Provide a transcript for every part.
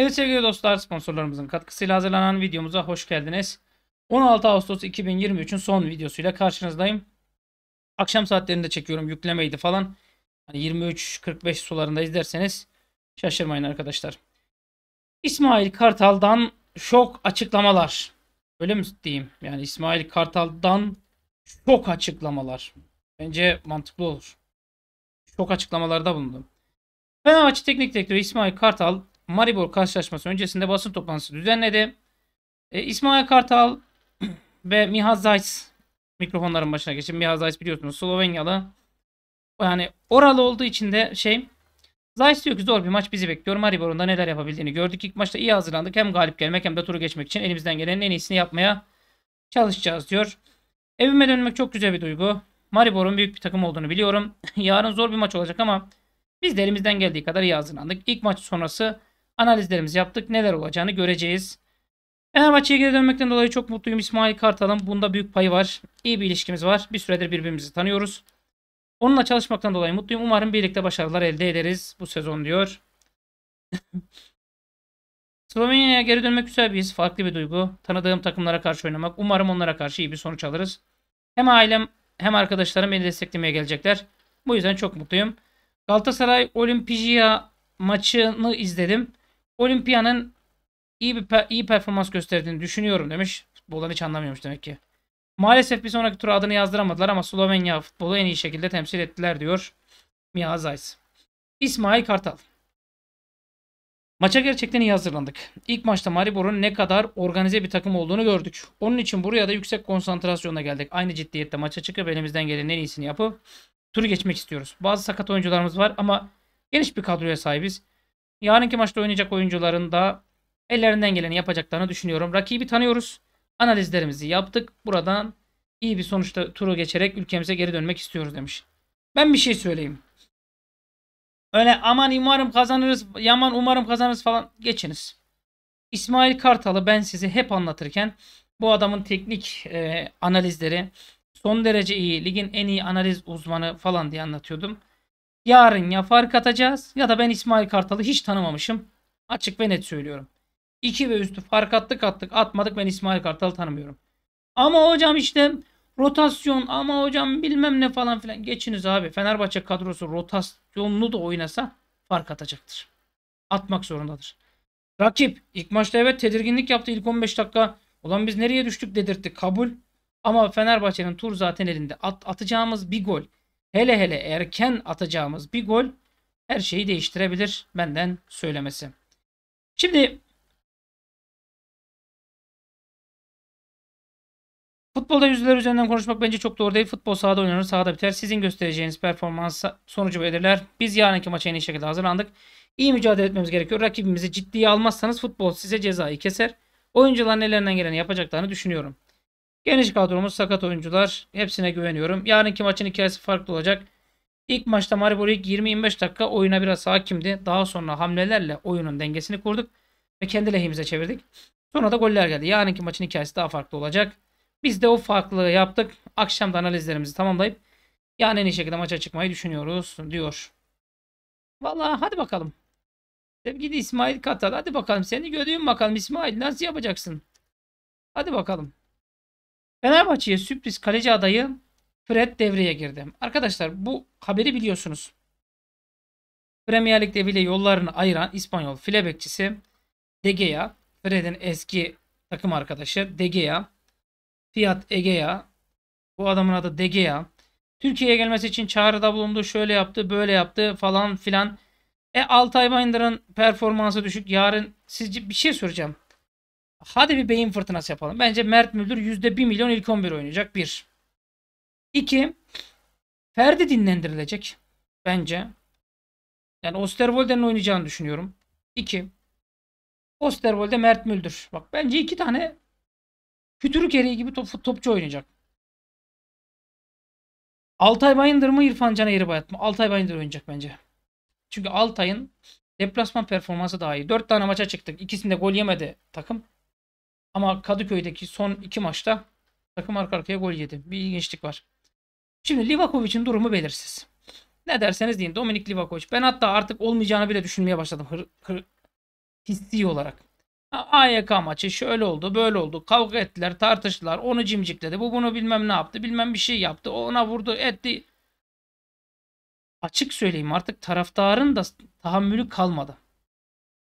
Evet sevgili dostlar sponsorlarımızın katkısıyla hazırlanan videomuza hoş geldiniz. 16 Ağustos 2023'ün son videosuyla karşınızdayım. Akşam saatlerinde çekiyorum yüklemeydi falan. Hani 23-45 sularında izlerseniz şaşırmayın arkadaşlar. İsmail Kartal'dan şok açıklamalar. Öyle mi diyeyim? Yani İsmail Kartal'dan şok açıklamalar. Bence mantıklı olur. Şok açıklamalarda bulundum. Fenerbahçe Teknik Direktörü İsmail Kartal Maribor karşılaşması öncesinde basın toplantısı düzenledi. E, İsmail Kartal ve Miha Zajc mikrofonların başına geçin. Miha Zajc biliyorsunuz Slovenyalı. Yani oralı olduğu için de şey Zajc diyor ki zor bir maç bizi bekliyor. Maribor'un da neler yapabildiğini gördük. İlk maçta iyi hazırlandık. Hem galip gelmek hem de turu geçmek için elimizden gelenin en iyisini yapmaya çalışacağız diyor. Evime dönmek çok güzel bir duygu. Maribor'un büyük bir takım olduğunu biliyorum. Yarın zor bir maç olacak ama biz de elimizden geldiği kadar iyi hazırlandık. İlk maç sonrası analizlerimizi yaptık. Neler olacağını göreceğiz. Fenerbahçe'ye geri dönmekten dolayı çok mutluyum. İsmail Kartal'ın bunda büyük payı var. İyi bir ilişkimiz var. Bir süredir birbirimizi tanıyoruz. Onunla çalışmaktan dolayı mutluyum. Umarım birlikte başarılar elde ederiz bu sezon diyor. Slovenya'ya geri dönmek güzel bir his. Farklı bir duygu. Tanıdığım takımlara karşı oynamak. Umarım onlara karşı iyi bir sonuç alırız. Hem ailem hem arkadaşlarım beni desteklemeye gelecekler. Bu yüzden çok mutluyum. Galatasaray Olimpija maçını izledim. Olimpiya'nın iyi bir iyi performans gösterdiğini düşünüyorum demiş. Futboldan hiç anlamıyormuş demek ki. Maalesef bir sonraki tur adını yazdıramadılar ama Slovenya futbolu en iyi şekilde temsil ettiler diyor Mia Zayt. İsmail Kartal. Maça gerçekten iyi hazırlandık. İlk maçta Maribor'un ne kadar organize bir takım olduğunu gördük. Onun için buraya da yüksek konsantrasyonla geldik. Aynı ciddiyette maça çıkıp elimizden gelen en iyisini yapıp turu geçmek istiyoruz. Bazı sakat oyuncularımız var ama geniş bir kadroya sahibiz. Yarınki maçta oynayacak oyuncuların da ellerinden geleni yapacaklarını düşünüyorum. Rakibi tanıyoruz. Analizlerimizi yaptık. Buradan iyi bir sonuçta turu geçerek ülkemize geri dönmek istiyoruz demiş. Ben bir şey söyleyeyim. Öyle aman umarım kazanırız, yaman umarım kazanırız falan geçiniz. İsmail Kartal'ı ben sizi hep anlatırken bu adamın teknik e, analizleri son derece iyi, ligin en iyi analiz uzmanı falan diye anlatıyordum. Yarın ya fark atacağız ya da ben İsmail Kartal'ı hiç tanımamışım. Açık ve net söylüyorum. İki ve üstü fark attık attık atmadık ben İsmail Kartal'ı tanımıyorum. Ama hocam işte rotasyon ama hocam bilmem ne falan filan. Geçiniz abi Fenerbahçe kadrosu rotasyonlu da oynasa fark atacaktır. Atmak zorundadır. Rakip ilk maçta evet tedirginlik yaptı ilk 15 dakika. Ulan biz nereye düştük dedirtti kabul. Ama Fenerbahçe'nin tur zaten elinde. At, atacağımız bir gol hele hele erken atacağımız bir gol her şeyi değiştirebilir benden söylemesi. Şimdi Futbolda yüzler üzerinden konuşmak bence çok doğru değil. Futbol sahada oynanır, sahada biter. Sizin göstereceğiniz performans sonucu belirler. Biz yarınki maça en iyi şekilde hazırlandık. İyi mücadele etmemiz gerekiyor. Rakibimizi ciddiye almazsanız futbol size cezayı keser. Oyuncuların ellerinden geleni yapacaklarını düşünüyorum. Geniş kadromuz sakat oyuncular. Hepsine güveniyorum. Yarınki maçın hikayesi farklı olacak. İlk maçta Maribor ilk 20-25 dakika oyuna biraz hakimdi. Daha sonra hamlelerle oyunun dengesini kurduk ve kendi lehimize çevirdik. Sonra da goller geldi. Yarınki maçın hikayesi daha farklı olacak. Biz de o farklılığı yaptık. Akşamda analizlerimizi tamamlayıp yarın en iyi şekilde maça çıkmayı düşünüyoruz diyor. Vallahi hadi bakalım. Sevgili İsmail Katal hadi bakalım seni göreyim bakalım İsmail nasıl yapacaksın? Hadi bakalım. Fenerbahçe'ye sürpriz kaleci adayı Fred devreye girdi. Arkadaşlar bu haberi biliyorsunuz. Premier Lig deviyle yollarını ayıran İspanyol file bekçisi De Gea, Fred'in eski takım arkadaşı De Gea, Fiat Egea, bu adamın adı De Gea. Türkiye'ye gelmesi için çağrıda bulundu, şöyle yaptı, böyle yaptı falan filan. E Altay Bayındır'ın performansı düşük. Yarın sizce bir şey soracağım. Hadi bir beyin fırtınası yapalım. Bence Mert Müldür %1 milyon ilk 11 oynayacak. 1. 2. Ferdi dinlendirilecek. Bence. Yani Osterwolde'nin oynayacağını düşünüyorum. 2. Osterwolde Mert Müldür. Bak bence iki tane kütürük eriği gibi top, topçu oynayacak. Altay Bayındır mı İrfan Can Eğribayat mı? Altay Bayındır oynayacak bence. Çünkü Altay'ın deplasman performansı daha iyi. 4 tane maça çıktık. İkisinde gol yemedi takım. Ama Kadıköy'deki son iki maçta takım arka arkaya gol yedi. Bir ilginçlik var. Şimdi Livakovic'in durumu belirsiz. Ne derseniz deyin Dominik Livakovic. Ben hatta artık olmayacağını bile düşünmeye başladım. Hır, hır, hissi olarak. AYK maçı şöyle oldu böyle oldu. Kavga ettiler tartıştılar. Onu cimcikledi. Bu bunu bilmem ne yaptı. Bilmem bir şey yaptı. Ona vurdu etti. Açık söyleyeyim artık taraftarın da tahammülü kalmadı.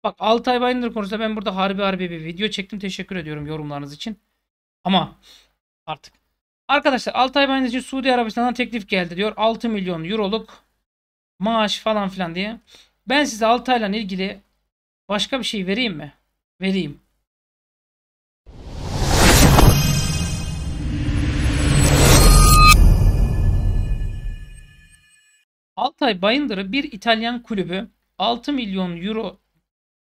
Bak Altay Bayındır konusunda ben burada harbi harbi bir video çektim. Teşekkür ediyorum yorumlarınız için. Ama artık. Arkadaşlar Altay Bayındır için Suudi Arabistan'dan teklif geldi diyor. 6 milyon euroluk maaş falan filan diye. Ben size Altay'la ilgili başka bir şey vereyim mi? Vereyim. Altay Bayındır'ı bir İtalyan kulübü 6 milyon euro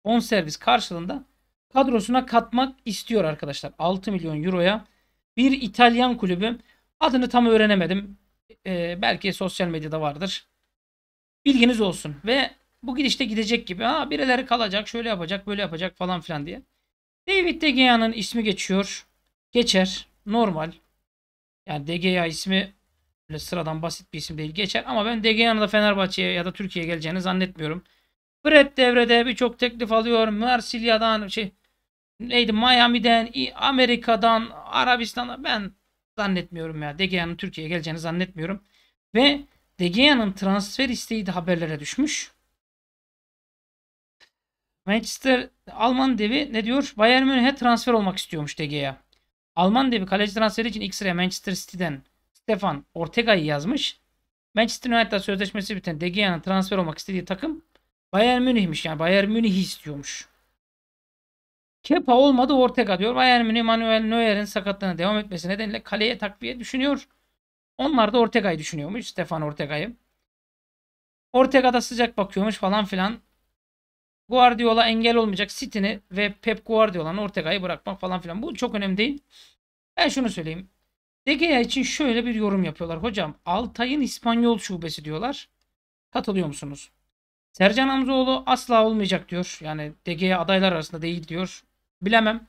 bonservis karşılığında kadrosuna katmak istiyor arkadaşlar. 6 milyon euroya bir İtalyan kulübü. Adını tam öğrenemedim. Ee, belki sosyal medyada vardır. Bilginiz olsun. Ve bu gidişte gidecek gibi. Ha birileri kalacak, şöyle yapacak, böyle yapacak falan filan diye. David De Gea'nın ismi geçiyor. Geçer. Normal. Yani De Gea ismi sıradan basit bir isim değil. Geçer ama ben De Gea'nın da Fenerbahçe'ye ya da Türkiye'ye geleceğini zannetmiyorum. Fred devrede birçok teklif alıyor. Marsilya'dan şey neydi Miami'den, Amerika'dan, Arabistan'a ben zannetmiyorum ya. De Gea'nın Türkiye'ye geleceğini zannetmiyorum. Ve De Gea'nın transfer isteği de haberlere düşmüş. Manchester Alman devi ne diyor? Bayern Münih'e transfer olmak istiyormuş De Gea. Alman devi kaleci transferi için ilk sıraya Manchester City'den Stefan Ortega'yı yazmış. Manchester United'la sözleşmesi biten De Gea'nın transfer olmak istediği takım Bayern Münih'miş yani. Bayern Münih istiyormuş. Kepa olmadı Ortega diyor. Bayern Münih Manuel Neuer'in sakatlığına devam etmesi nedeniyle kaleye takviye düşünüyor. Onlar da Ortega'yı düşünüyormuş. Stefan Ortega'yı. Ortega da sıcak bakıyormuş falan filan. Guardiola engel olmayacak City'ni ve Pep Guardiola'nın Ortega'yı bırakmak falan filan. Bu çok önemli değil. Ben şunu söyleyeyim. De Gea için şöyle bir yorum yapıyorlar. Hocam Altay'ın İspanyol şubesi diyorlar. Katılıyor musunuz? Sercan Hamzoğlu asla olmayacak diyor. Yani DG'ye adaylar arasında değil diyor. Bilemem.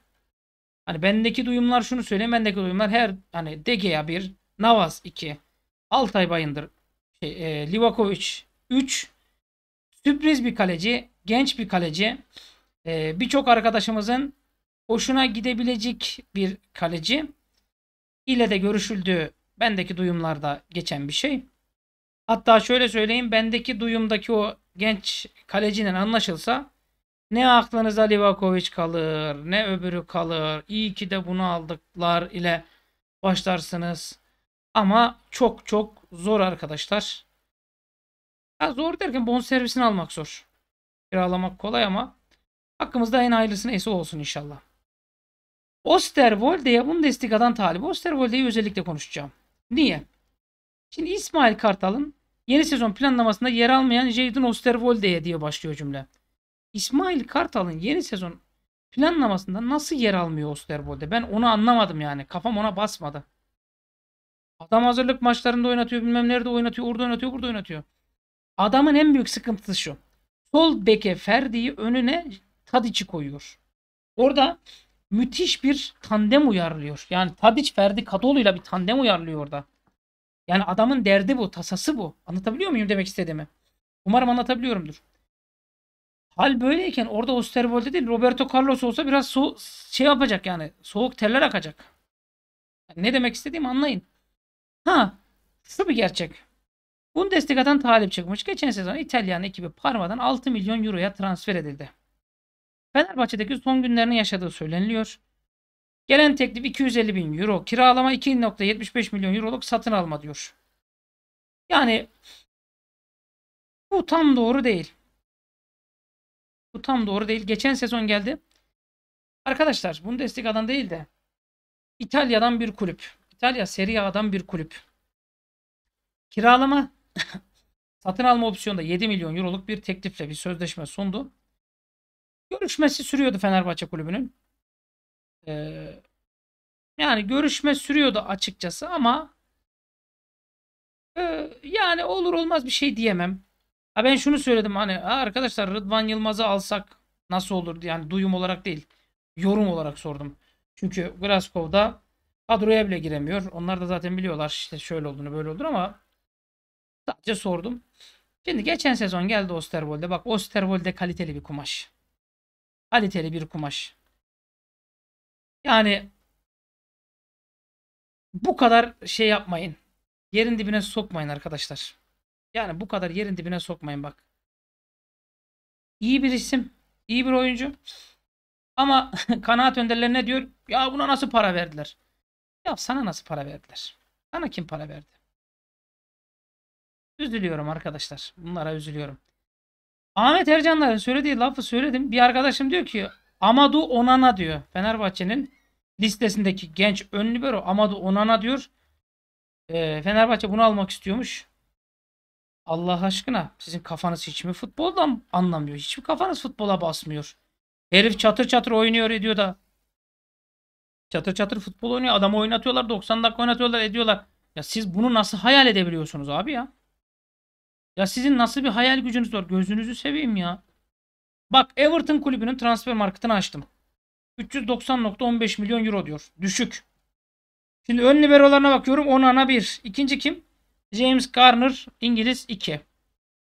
Hani bendeki duyumlar şunu söyleyeyim. Bendeki duyumlar her hani DG'ye bir, Navas 2, Altay Bayındır, şey, e, Livakovic 3, sürpriz bir kaleci, genç bir kaleci. E, Birçok arkadaşımızın hoşuna gidebilecek bir kaleci ile de görüşüldü. Bendeki duyumlarda geçen bir şey. Hatta şöyle söyleyeyim bendeki duyumdaki o genç kaleciyle anlaşılsa ne aklınıza Livakovic kalır ne öbürü kalır. İyi ki de bunu aldıklar ile başlarsınız. Ama çok çok zor arkadaşlar. Ya zor derken bon servisini almak zor. Kiralamak kolay ama hakkımızda en hayırlısı neyse olsun inşallah. Osterwolde'ye Bundesliga'dan talip. Osterwolde'yi özellikle konuşacağım. Niye? Şimdi İsmail Kartal'ın Yeni sezon planlamasında yer almayan Jadon Osterwolde'ye diye başlıyor cümle. İsmail Kartal'ın yeni sezon planlamasında nasıl yer almıyor Osterwolde? Ben onu anlamadım yani. Kafam ona basmadı. Adam hazırlık maçlarında oynatıyor, bilmem nerede oynatıyor, orada oynatıyor, burada oynatıyor. Adamın en büyük sıkıntısı şu. Sol beke Ferdi'yi önüne tadici koyuyor. Orada müthiş bir tandem uyarlıyor. Yani Tadiç Ferdi Kadolu'yla bir tandem uyarlıyor orada. Yani adamın derdi bu, tasası bu. Anlatabiliyor muyum demek istediğimi? Umarım anlatabiliyorumdur. Hal böyleyken orada Osterwold'e değil Roberto Carlos olsa biraz so şey yapacak yani. Soğuk terler akacak. ne demek istediğimi anlayın. Ha şu bir gerçek. Bundesliga'dan talip çıkmış. Geçen sezon İtalyan ekibi Parma'dan 6 milyon euroya transfer edildi. Fenerbahçe'deki son günlerini yaşadığı söyleniliyor. Gelen teklif 250 bin euro. Kiralama 2.75 milyon euroluk satın alma diyor. Yani bu tam doğru değil. Bu tam doğru değil. Geçen sezon geldi. Arkadaşlar bunu destek adam değil de İtalya'dan bir kulüp. İtalya Serie A'dan bir kulüp. Kiralama satın alma opsiyonda 7 milyon euroluk bir teklifle bir sözleşme sundu. Görüşmesi sürüyordu Fenerbahçe kulübünün. Ee, yani görüşme sürüyordu açıkçası ama e, yani olur olmaz bir şey diyemem. Ha ben şunu söyledim hani arkadaşlar Rıdvan Yılmaz'ı alsak nasıl olurdu yani duyum olarak değil yorum olarak sordum. Çünkü Glasgow'da kadroya bile giremiyor. Onlar da zaten biliyorlar işte şöyle olduğunu böyle olur ama sadece sordum. Şimdi geçen sezon geldi Osterwold'e. Bak Osterwold'e kaliteli bir kumaş. Kaliteli bir kumaş. Yani bu kadar şey yapmayın. Yerin dibine sokmayın arkadaşlar. Yani bu kadar yerin dibine sokmayın bak. İyi bir isim. iyi bir oyuncu. Ama kanaat önderleri ne diyor? Ya buna nasıl para verdiler? Ya sana nasıl para verdiler? Sana kim para verdi? Üzülüyorum arkadaşlar. Bunlara üzülüyorum. Ahmet Ercanlar'ın söylediği lafı söyledim. Bir arkadaşım diyor ki Amadu Onana diyor. Fenerbahçe'nin listesindeki genç ön libero Amadu Onana diyor. E, Fenerbahçe bunu almak istiyormuş. Allah aşkına sizin kafanız hiç mi futboldan anlamıyor? Hiç mi kafanız futbola basmıyor? Herif çatır çatır oynuyor ediyor da. Çatır çatır futbol oynuyor. Adamı oynatıyorlar. 90 dakika oynatıyorlar ediyorlar. Ya siz bunu nasıl hayal edebiliyorsunuz abi ya? Ya sizin nasıl bir hayal gücünüz var? Gözünüzü seveyim ya. Bak Everton kulübünün transfer marketini açtım. 390.15 milyon euro diyor. Düşük. Şimdi ön liberolarına bakıyorum. Onu ana bir. İkinci kim? James Garner İngiliz 2.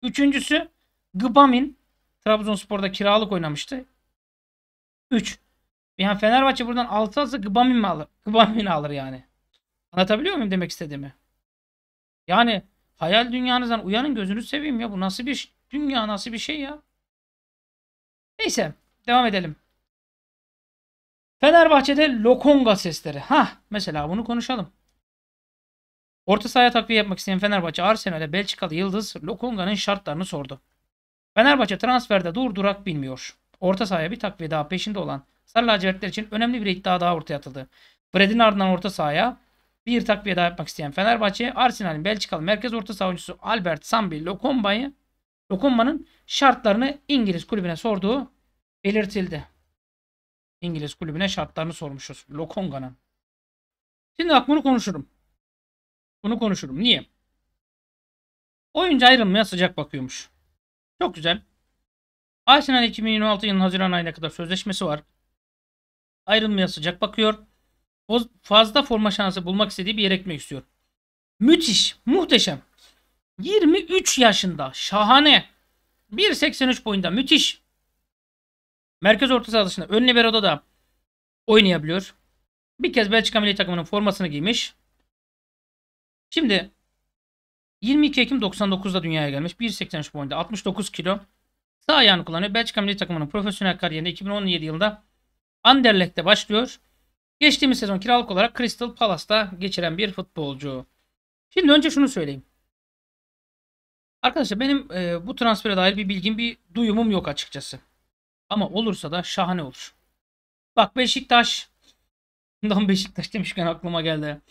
Üçüncüsü Gbamin. Trabzonspor'da kiralık oynamıştı. 3. Yani Fenerbahçe buradan 6 alsa Gbamin mi alır? Gbamin alır yani. Anlatabiliyor muyum demek istediğimi? Yani hayal dünyanızdan uyanın gözünü seveyim ya. Bu nasıl bir dünya nasıl bir şey ya? Neyse devam edelim. Fenerbahçe'de lokonga sesleri. Ha mesela bunu konuşalım. Orta sahaya takviye yapmak isteyen Fenerbahçe Arsenal'e Belçikalı Yıldız Lokonga'nın şartlarını sordu. Fenerbahçe transferde dur durak bilmiyor. Orta sahaya bir takviye daha peşinde olan Sarı lacivertler için önemli bir iddia daha ortaya atıldı. Fred'in ardından orta sahaya bir takviye daha yapmak isteyen Fenerbahçe, Arsenal'in Belçikalı merkez orta saha Albert Sambi Lokomba'yı dokunmanın şartlarını İngiliz kulübüne sorduğu belirtildi. İngiliz kulübüne şartlarını sormuşuz. Lokonga'nın. Şimdi bak bunu konuşurum. Bunu konuşurum. Niye? Oyuncu ayrılmaya sıcak bakıyormuş. Çok güzel. Arsenal 2016 yılının Haziran ayına kadar sözleşmesi var. Ayrılmaya sıcak bakıyor. Fazla forma şansı bulmak istediği bir yere gitmek istiyor. Müthiş, muhteşem. 23 yaşında. Şahane. 1.83 boyunda. Müthiş. Merkez orta saha dışında ön libero'da da oynayabiliyor. Bir kez Belçika milli takımının formasını giymiş. Şimdi 22 Ekim 99'da dünyaya gelmiş. 1.83 boyunda 69 kilo. Sağ ayağını kullanıyor. Belçika milli takımının profesyonel kariyerinde 2017 yılında Anderlecht'te başlıyor. Geçtiğimiz sezon kiralık olarak Crystal Palace'da geçiren bir futbolcu. Şimdi önce şunu söyleyeyim. Arkadaşlar benim e, bu transfere dair bir bilgim, bir duyumum yok açıkçası. Ama olursa da şahane olur. Bak Beşiktaş. Bundan Beşiktaş demişken aklıma geldi.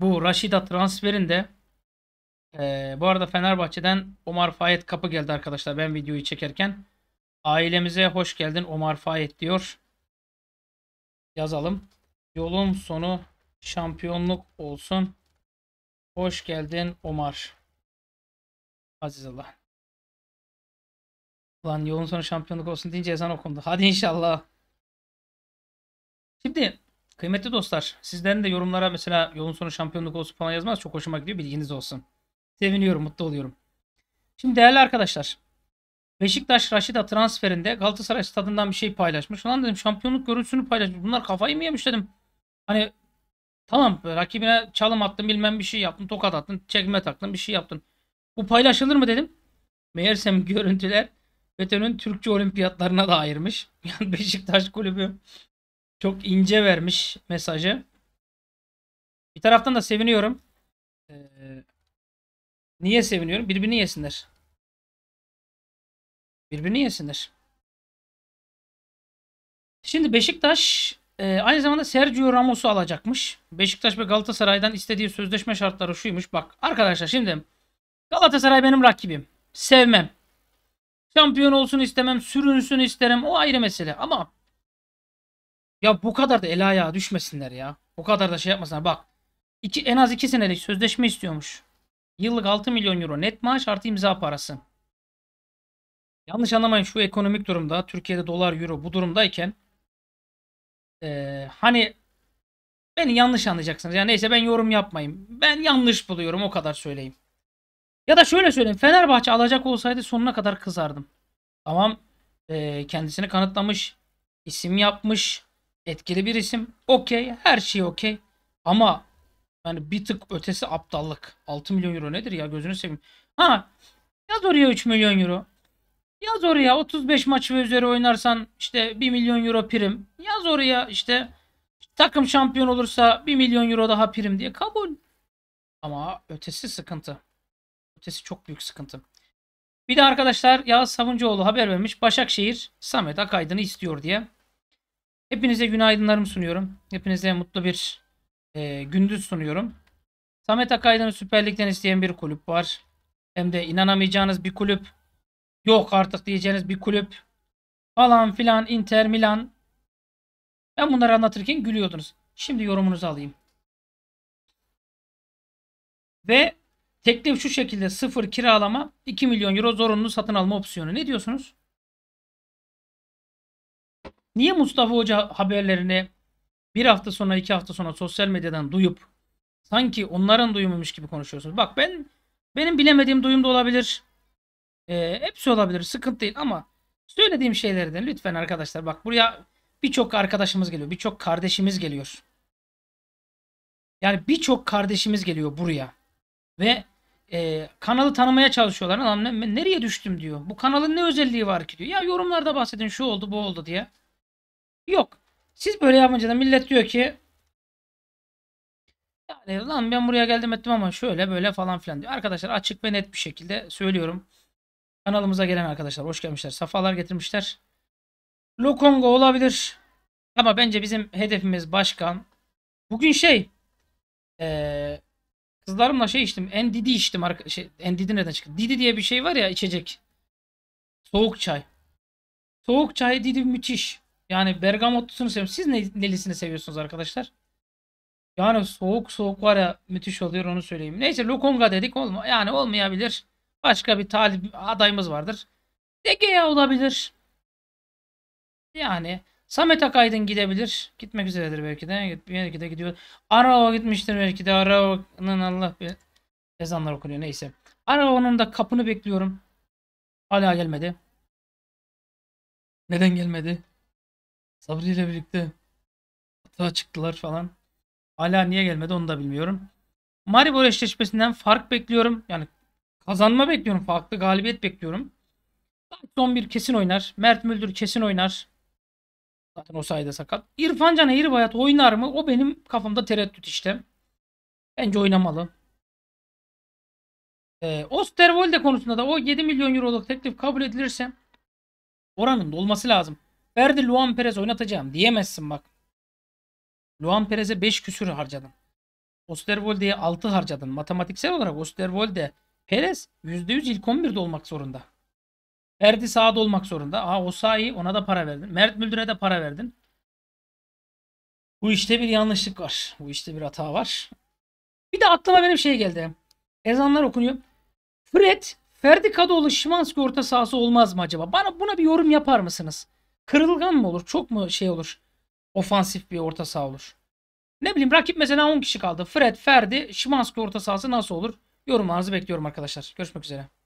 Bu Raşida transferinde e, bu arada Fenerbahçe'den Omar Fayet kapı geldi arkadaşlar ben videoyu çekerken. Ailemize hoş geldin Omar Fayet diyor. Yazalım. Yolun sonu şampiyonluk olsun. Hoş geldin Omar. Aziz Allah. Lan yolun sonu şampiyonluk olsun deyince ezan okundu. Hadi inşallah. Şimdi kıymetli dostlar sizlerin de yorumlara mesela yolun sonu şampiyonluk olsun falan yazmaz. Çok hoşuma gidiyor bilginiz olsun. Seviniyorum mutlu oluyorum. Şimdi değerli arkadaşlar. Beşiktaş Raşida transferinde Galatasaray stadından bir şey paylaşmış. Ulan dedim şampiyonluk görüntüsünü paylaşmış. Bunlar kafayı mı yemiş dedim. Hani tamam rakibine çalım attın bilmem bir şey yaptın. Tokat attın. Çekme taktın bir şey yaptın. Bu paylaşılır mı dedim. Meğersem görüntüler FETÖ'nün Türkçe olimpiyatlarına da ayırmış. Yani Beşiktaş kulübü çok ince vermiş mesajı. Bir taraftan da seviniyorum. Ee, niye seviniyorum? Birbirini yesinler. Birbirini yesinler. Şimdi Beşiktaş e, aynı zamanda Sergio Ramos'u alacakmış. Beşiktaş ve Galatasaray'dan istediği sözleşme şartları şuymuş. Bak arkadaşlar şimdi Galatasaray benim rakibim. Sevmem. Şampiyon olsun istemem. Sürünsün isterim. O ayrı mesele. Ama ya bu kadar da el ayağa düşmesinler ya. Bu kadar da şey yapmasınlar. Bak iki, en az 2 senelik sözleşme istiyormuş. Yıllık 6 milyon euro net maaş artı imza parası. Yanlış anlamayın şu ekonomik durumda Türkiye'de dolar euro bu durumdayken ee, hani beni yanlış anlayacaksınız. Yani neyse ben yorum yapmayayım. Ben yanlış buluyorum o kadar söyleyeyim. Ya da şöyle söyleyeyim. Fenerbahçe alacak olsaydı sonuna kadar kızardım. Tamam. E, kendisini kanıtlamış. isim yapmış. Etkili bir isim. Okey. Her şey okey. Ama yani bir tık ötesi aptallık. 6 milyon euro nedir ya gözünü seveyim. Ha yaz oraya 3 milyon euro. Yaz oraya 35 maç ve üzeri oynarsan işte 1 milyon euro prim. Yaz oraya işte takım şampiyon olursa 1 milyon euro daha prim diye kabul. Ama ötesi sıkıntı. Ötesi çok büyük sıkıntı. Bir de arkadaşlar Yağız Savuncuoğlu haber vermiş. Başakşehir Samet Akaydın'ı istiyor diye. Hepinize günaydınlarımı sunuyorum. Hepinize mutlu bir e, gündüz sunuyorum. Samet Akaydın'ı Süper Lig'den isteyen bir kulüp var. Hem de inanamayacağınız bir kulüp. Yok artık diyeceğiniz bir kulüp. Falan filan Inter Milan. Ben bunları anlatırken gülüyordunuz. Şimdi yorumunuzu alayım. Ve Teklif şu şekilde sıfır kiralama 2 milyon euro zorunlu satın alma opsiyonu. Ne diyorsunuz? Niye Mustafa Hoca haberlerini bir hafta sonra iki hafta sonra sosyal medyadan duyup sanki onların duyumuymuş gibi konuşuyorsunuz? Bak ben benim bilemediğim duyum da olabilir. E, hepsi olabilir sıkıntı değil ama söylediğim şeylerden lütfen arkadaşlar bak buraya birçok arkadaşımız geliyor birçok kardeşimiz geliyor. Yani birçok kardeşimiz geliyor buraya ve e, kanalı tanımaya çalışıyorlar. Adam ben nereye düştüm diyor. Bu kanalın ne özelliği var ki diyor. Ya yorumlarda bahsedin şu oldu bu oldu diye. Yok. Siz böyle yapınca da millet diyor ki yani lan ben buraya geldim ettim ama şöyle böyle falan filan diyor. Arkadaşlar açık ve net bir şekilde söylüyorum. Kanalımıza gelen arkadaşlar hoş gelmişler. Safalar getirmişler. Lokongo olabilir. Ama bence bizim hedefimiz başkan. Bugün şey ee, Kızlarımla şey içtim. Endidi içtim. Şey, Endidi neden çıktı? Didi diye bir şey var ya içecek. Soğuk çay. Soğuk çay Didi müthiş. Yani bergamotlusunu seviyorum. Siz ne, nelisini seviyorsunuz arkadaşlar? Yani soğuk soğuk var ya müthiş oluyor onu söyleyeyim. Neyse Lokonga dedik olma yani olmayabilir. Başka bir talip adayımız vardır. Degea olabilir. Yani Samet Akaydın gidebilir. Gitmek üzeredir belki de. Belki de gidiyor. Arao gitmiştir belki de. Arao'nun Allah bir ezanlar okunuyor. Neyse. Arao'nun da kapını bekliyorum. Hala gelmedi. Neden gelmedi? Sabri ile birlikte hata çıktılar falan. Hala niye gelmedi onu da bilmiyorum. Maribor eşleşmesinden fark bekliyorum. Yani kazanma bekliyorum. Farklı galibiyet bekliyorum. Son bir kesin oynar. Mert Müldür kesin oynar. Zaten o sayede sakat. İrfan Can Eğribayat oynar mı? O benim kafamda tereddüt işte. Bence oynamalı. E, Osterwolde konusunda da o 7 milyon euroluk teklif kabul edilirse oranın dolması lazım. Ferdi Luan Perez oynatacağım diyemezsin bak. Luan Perez'e 5 küsür harcadın. Osterwolde'ye 6 harcadın. Matematiksel olarak Osterwolde Perez %100 ilk 11'de olmak zorunda. Ferdi sağda olmak zorunda. Aha Osayi ona da para verdin. Mert Müldür'e de para verdin. Bu işte bir yanlışlık var. Bu işte bir hata var. Bir de aklıma benim şey geldi. Ezanlar okunuyor. Fred, Ferdi Kadıoğlu Şimanski orta sahası olmaz mı acaba? Bana buna bir yorum yapar mısınız? Kırılgan mı olur? Çok mu şey olur? Ofansif bir orta saha olur. Ne bileyim rakip mesela 10 kişi kaldı. Fred, Ferdi, Şimanski orta sahası nasıl olur? Yorumlarınızı bekliyorum arkadaşlar. Görüşmek üzere.